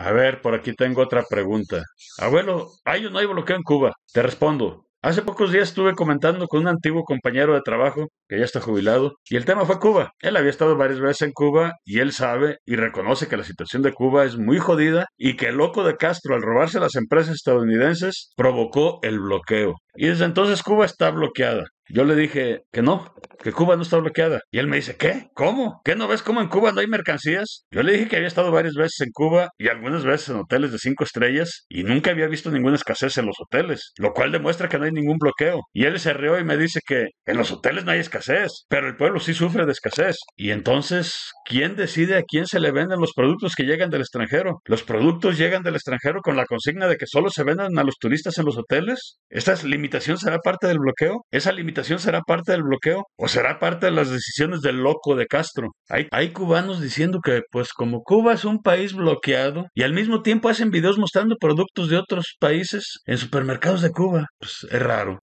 A ver, por aquí tengo otra pregunta. Abuelo, ¿hay o no hay bloqueo en Cuba? Te respondo. Hace pocos días estuve comentando con un antiguo compañero de trabajo que ya está jubilado y el tema fue Cuba. Él había estado varias veces en Cuba y él sabe y reconoce que la situación de Cuba es muy jodida y que el loco de Castro al robarse las empresas estadounidenses provocó el bloqueo. Y desde entonces Cuba está bloqueada. Yo le dije que no, que Cuba no está bloqueada. Y él me dice, ¿qué? ¿Cómo? ¿Qué no ves cómo en Cuba no hay mercancías? Yo le dije que había estado varias veces en Cuba y algunas veces en hoteles de cinco estrellas y nunca había visto ninguna escasez en los hoteles, lo cual demuestra que no hay ningún bloqueo. Y él se rió y me dice que en los hoteles no hay escasez, pero el pueblo sí sufre de escasez. Y entonces, ¿quién decide a quién se le venden los productos que llegan del extranjero? ¿Los productos llegan del extranjero con la consigna de que solo se vendan a los turistas en los hoteles? ¿Esta limitación será parte del bloqueo? ¿Esa limitación será parte del bloqueo o será parte de las decisiones del loco de Castro. Hay, hay cubanos diciendo que, pues como Cuba es un país bloqueado y al mismo tiempo hacen videos mostrando productos de otros países en supermercados de Cuba, pues es raro.